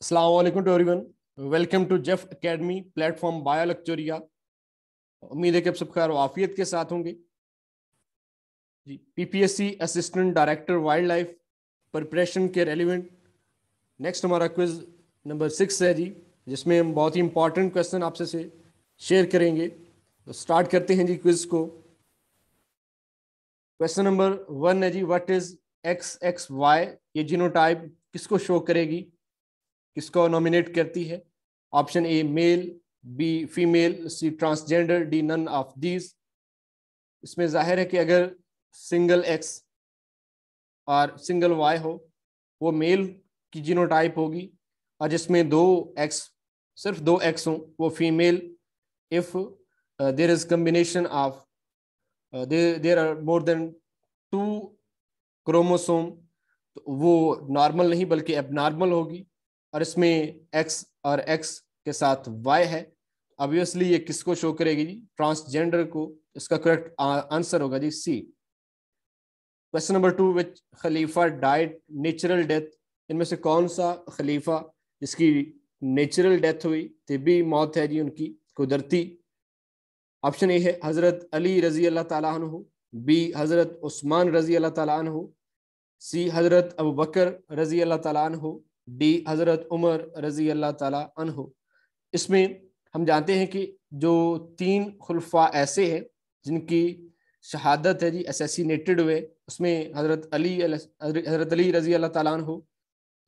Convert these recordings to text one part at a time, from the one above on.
Aslam to everyone welcome to Jeff academy platform बायोलक्चोरिया उम्मीद है कि आप सब खैर वाफियत के साथ होंगे जी PPSC assistant director wild life preparation के रेलिवेंट नेक्स्ट हमारा क्विज नंबर सिक्स है जी जिसमें हम बहुत ही इंपॉर्टेंट क्वेश्चन आपसे से शेयर करेंगे तो स्टार्ट करते हैं जी क्विज को क्वेश्चन नंबर वन है जी what is X X Y ये जीनोटाइप किसको शो करेगी किसको नॉमिनेट करती है option A male B female C transgender D none of these इसमें जाहिर है कि अगर सिंगल एक्स और सिंगल वाई हो वो मेल की जीनोटाइप होगी और जिसमें दो एक्स सिर्फ दो एक्स हों वो female if there is combination of there are more than two chromosome तो वो नॉर्मल नहीं बल्कि एबनॉर्मल होगी और इसमें एक्स और एक्स के साथ वाई है ऑब्वियसली ये किसको शो करेगी जी ट्रांसजेंडर को इसका करेक्ट आंसर होगा जी C question number two which खलीफा डाइट नेचुरल डेथ इनमें से कौन सा खलीफा जिसकी नेचुरल डेथ हुई तिबी मौत है जी उनकी कुदरती ऑप्शन ए है हज़रत अली रजी अल्लाह ताला बी हज़रत उस्मान रजी अल्लाह तला सी हज़रत अबू बकर रजी अल्लाह तला डी हज़रत उमर रज़ी अल्लाह तह इसमें हम जानते हैं कि जो तीन खुलफा ऐसे हैं जिनकी शहादत है जी असेसिनेटेड हुए उसमें हज़रत अली हज़रत अली रज़ी अल्लाह तह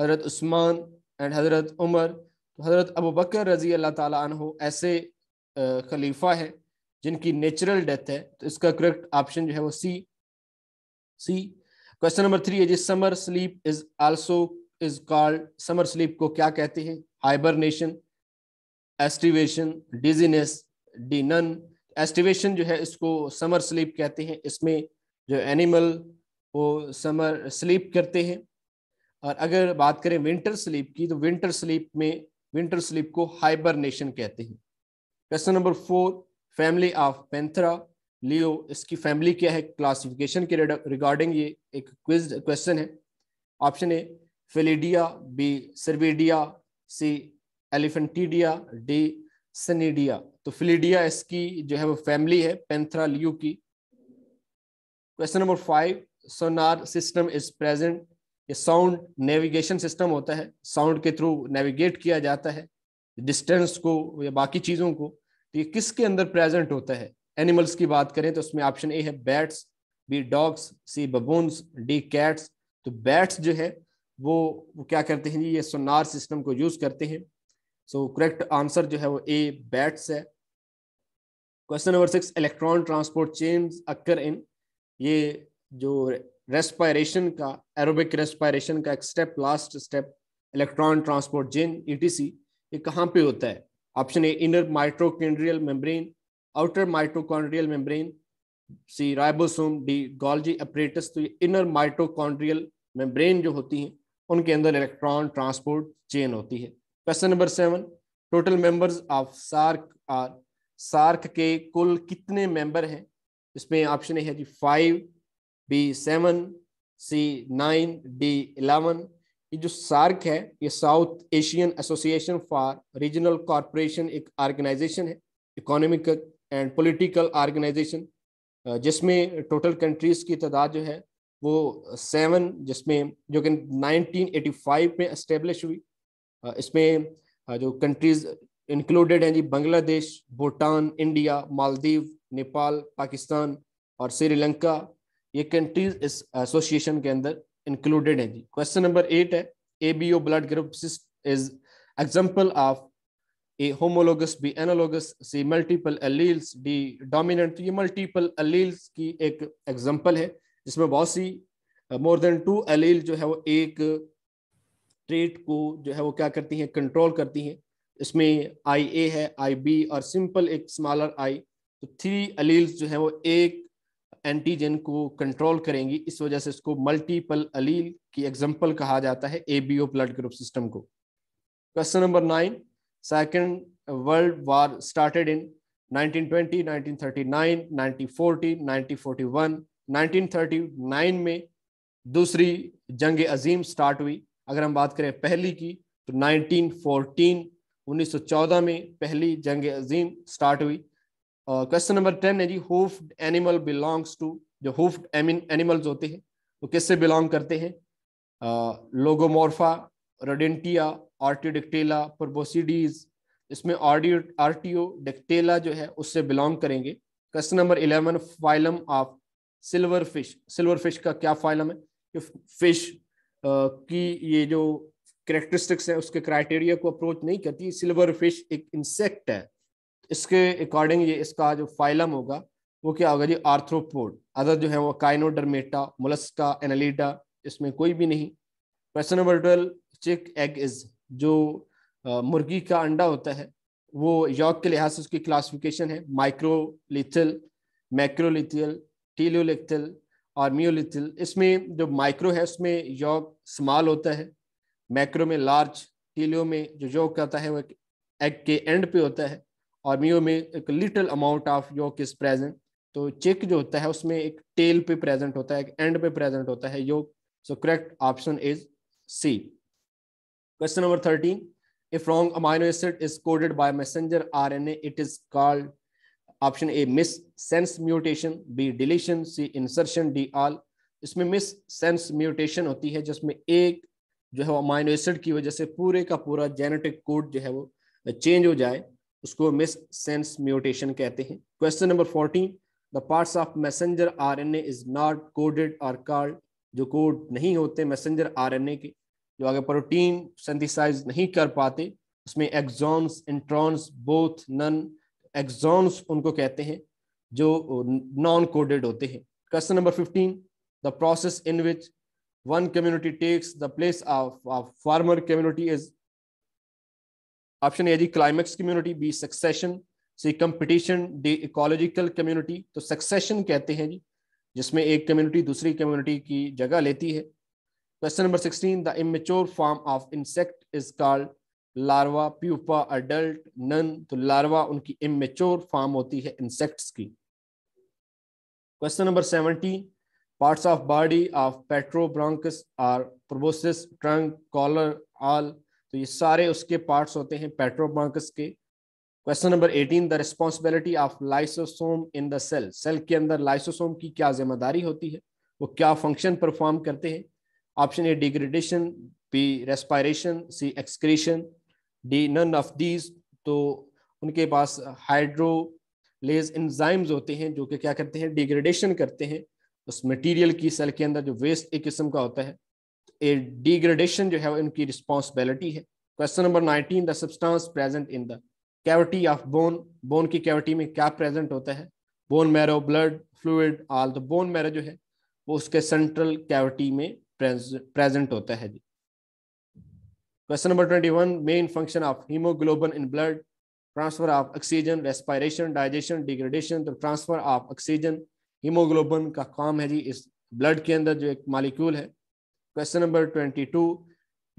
हज़रत उस्मान एंड हज़रत उमर तो हज़रत अबू बकर रज़ी अल्लाह हो ऐसे खलीफा हैं जिनकी नेचुरल डेथ है तो इसका करेक्ट ऑप्शन जो है वो C C question number three है जी summer sleep is also is called summer sleep को क्या कहते हैं hibernation aestivation dizziness D none aestivation जो है इसको समर स्लीप कहते हैं इसमें जो एनिमल वो समर स्लीप करते हैं और अगर बात करें विंटर स्लीप की तो विंटर स्लीप में विंटर स्लीप को हाइबरनेशन कहते हैं question number four family of Panthera leo इसकी फैमिली क्या है क्लासिफिकेशन के रिगार्डिंग ये एक क्विज क्वेश्चन है option A Felidae B Cervidae C Elephantidae D Canidae तो फिलिडिया इसकी जो है वो फैमिली है पेंथरा लियू की question number five sonar system is present ये साउंड नेविगेशन सिस्टम होता है साउंड के थ्रू नेविगेट किया जाता है डिस्टेंस को या बाकी चीज़ों को तो ये किसके अंदर प्रेजेंट होता है एनिमल्स की बात करें तो उसमें ऑप्शन ए है bats B dogs C baboons D cats तो बैट्स जो है वो क्या करते हैं जी ये सोनार सिस्टम को यूज़ करते हैं सो करेक्ट आंसर जो है वो ए बैट्स है question number six electron transport chain occur in ये जो रेस्पायरेशन का एरोबिक रेस्पायरेशन का एक step last step electron transport chain ETC ये कहाँ पे होता है option A inner mitochondrial membrane outer mitochondrial membrane C ribosome D Golgi apparatus तो ये इनर माइट्रोकॉन्ड्रियल मेम्ब्रेन जो होती हैं उनके अंदर इलेक्ट्रॉन ट्रांसपोर्ट चेन होती है question number seven total members of SAARC are SAARC के कुल कितने मेंबर हैं इसमें ऑप्शन ए है जी five B seven C nine D eleven ये जो सार्क है ये South Asian Association for Regional Corporation एक ऑर्गेनाइजेशन है इकोनॉमिकल एंड पॉलिटिकल ऑर्गेनाइजेशन जिसमें टोटल कंट्रीज की तादाद जो है वो सेवन जिसमें जो कि 1985 में इस्टेब्लिश हुई इसमें जो कंट्रीज इंक्लूडेड हैं जी बांग्लादेश भूटान इंडिया मालदीव नेपाल पाकिस्तान और श्रीलंका ये कंट्रीज इस एसोसिएशन के अंदर इंक्लूडेड हैं जी क्वेश्चन नंबर एट है A B O blood group is example of A homologous B analogous C multiple alleles D dominant ये मल्टीपल अलील्स की एक एग्जाम्पल है जिसमें बहुत सी मोर देन टू एलील जो है वो एक ट्रेट को जो है वो क्या करती हैं कंट्रोल करती हैं इसमें आई ए है आई बी और सिंपल एक स्मॉलर आई तो थ्री अलील्स जो है वो एक एंटीजन को कंट्रोल करेंगी इस वजह से इसको मल्टीपल अलील की एग्जाम्पल कहा जाता है A B O blood group system को question number nine second world war started in 1920, 1939, 1940, 1941, 1939 में दूसरी जंग अजीम स्टार्ट हुई अगर हम बात करें पहली की तो 1914 1914 में पहली जंग अजीम स्टार्ट हुई क्वेश्चन नंबर टेन है जी हुफ्ड एनिमल बिलोंग्स टू जो हुफ्ड एनिमल्स होते हैं वो तो किससे बिलोंग करते हैं लोगोमोर्फा रोडेंटिया आर्टियोडिकटेला परबोसीडीज इसमें आर्टियो डेक्टेला जो है उससे बिलोंग करेंगे question number eleven phylum of silver fish silver fish का क्या फाइलम है कि फिश की ये जो करेक्टरिस्टिक्स है उसके क्राइटेरिया को अप्रोच नहीं करती सिल्वर फिश एक इंसेक्ट है इसके अकॉर्डिंग ये इसका जो फाइलम होगा वो क्या होगा जी आर्थ्रोपोड अदर जो है वो काइनोडर्मेटा मोलस्का एनालीटा इसमें कोई भी नहीं question number twelve chick egg is जो आ, मुर्गी का अंडा होता है वो यॉक के लिहाज से उसकी क्लासिफिकेशन है माइक्रोलिथल मैक्रोलिथियल टीलोलिथिल और म्योलिथल इसमें जो माइक्रो है उसमें योग स्मॉल होता है मैक्रो में लार्ज टीलियो में जो योग होता है वो एक एग के एंड पे होता है और मियो में एक little amount of yolk is present तो चेक जो होता है उसमें एक टेल पे प्रेजेंट होता है एक एंड पे प्रेजेंट होता है yolk so correct option is C question number thirteen if wrong amino acid is coded by messenger RNA, it is called option A missense mutation B deletion C insertion D all इसमें missense mutation होती है जिसमें एक जो है वो amino acid की वजह से पूरे का पूरा जेनेटिक कोड जो है वो चेंज हो जाए उसको मिस सेंस म्यूटेशन कहते हैं question number fourteen the parts of messenger R N A is not coded और कार्ड जो कोड नहीं होते मैसेंजर आर एन ए के जो अगर प्रोटीन सेंथिसाइज नहीं कर पाते उसमें exons introns both none exons उनको कहते हैं जो नॉन कोडेड होते हैं question number fifteen the process in which one community takes the place of former community is option A जी climax community B succession C competition D ecological community तो succession कहते हैं जी जिसमें एक कम्युनिटी दूसरी community की जगह लेती है question number sixteen the immature form of insect is called larva pupa adult none तो लार्वा उनकी इमेच्योर फॉर्म होती है इंसेक्ट्स की question number seventeen parts of body of Pterobranchus are proboscis trunk collar all तो ये सारे उसके parts होते हैं पेट्रोब्रांकस के question number eighteen the responsibility of lysosome in the cell cell के अंदर लाइसोसोम की क्या जिम्मेदारी होती है वो क्या फंक्शन परफॉर्म करते हैं option A degradation B respiration C excretion D none of these तो उनके पास हाइड्रोलेज इंजाइम्स होते हैं जो कि क्या करते हैं डिग्रेडेशन करते हैं उस मटेरियल की सेल के अंदर जो वेस्ट एक किस्म का होता है ए डिग्रेडेशन जो है उनकी रिस्पॉन्सिबिलिटी है question number nineteen the substance present in the cavity of bone bone की कैविटी में क्या प्रेजेंट होता है bone marrow blood fluid all the bone marrow जो है वो उसके सेंट्रल कैविटी में प्रेजेंट होता है जी Question number 21, main function of hemoglobin in blood, transfer of oxygen, respiration, digestion, degradation, तो transfer of oxygen, hemoglobin का काम है जी इस blood के अंदर जो एक molecule है. Question number 22,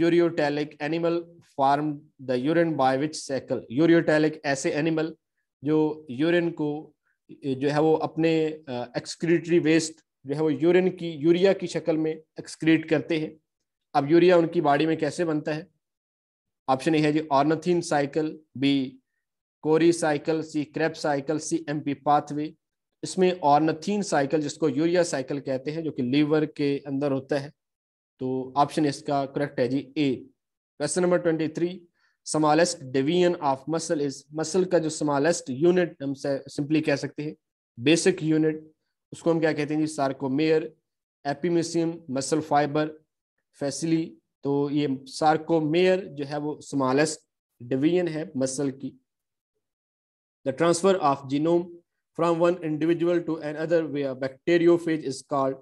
ureotelic animal form the urine by which cycle ureotelic ऐसे एनिमल जो यूरिन को जो है वो अपने एक्सक्रीटरी वेस्ट जो है वो यूरिन की यूरिया की शक्ल में एक्सक्रीट करते हैं अब यूरिया उनकी बॉडी में कैसे बनता है ऑप्शन ए है जी ornithine cycle B Cori cycle C Krebs cycle C M P pathway इसमें ऑर्नथिन साइकिल जिसको यूरिया साइकिल कहते हैं जो कि लीवर के अंदर होता है तो ऑप्शन इसका करेक्ट है जी A question number twenty three smallest division of muscle is muscle का जो समालेस्ट यूनिट हम सिंपली कह सकते हैं बेसिक यूनिट उसको हम क्या कहते हैं जी sarcomere epimysium muscle fibre fascicle तो ये सार्कोमेयर जो है वो स्मॉलेस्ट डिवीजन है मसल की the transfer of genome from one individual to another via bacteriophage is called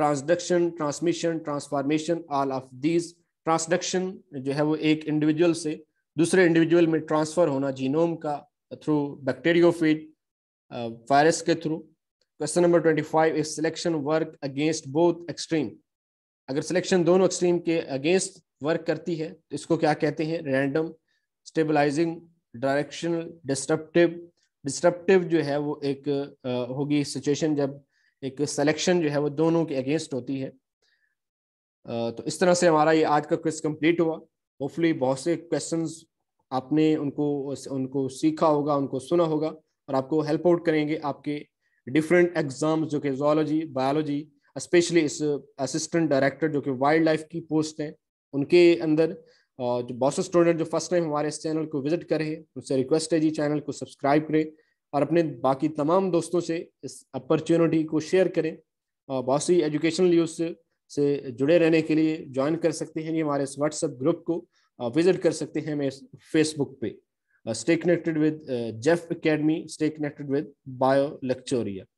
transduction transmission transformation all of these transduction जो है वो एक इंडिविजुअल से दूसरे इंडिविजुअल में ट्रांसफर होना जीनोम का थ्रू बैक्टेरियोफेज वायरस के through question number twenty five is selection work against both extreme अगर सिलेक्शन दोनों एक्सट्रीम के अगेंस्ट वर्क करती है तो इसको क्या कहते हैं random stabilizing directional disruptive disruptive जो है वो एक होगी सिचुएशन जब एक सिलेक्शन जो है वो दोनों के अगेंस्ट होती है तो इस तरह से हमारा ये आज का क्विज कंप्लीट हुआ होपफुली बहुत से क्वेश्चंस आपने उनको उनको सीखा होगा उनको सुना होगा और आपको हेल्प आउट करेंगे आपके डिफरेंट एग्जाम्स जो कि जोलॉजी बायोलॉजी स्पेशली इस असिस्टेंट uh, डायरेक्टर जो कि वाइल्ड लाइफ की पोस्ट हैं उनके अंदर और uh, जो बहुत से स्टूडेंट जो फर्स्ट टाइम हमारे इस चैनल को विजिट हैं उनसे रिक्वेस्ट है जी चैनल को सब्सक्राइब करें और अपने बाकी तमाम दोस्तों से इस अपॉर्चुनिटी को शेयर करें और uh, बहुत सी एजुकेशनल यूज से जुड़े रहने के लिए ज्वाइन कर सकते हैं ये हमारे इस व्हाट्सएप ग्रुप को विजिट कर सकते हैं हमें फेसबुक पे stay connected with Jeff academy stay connected with bio लेक्चोरिया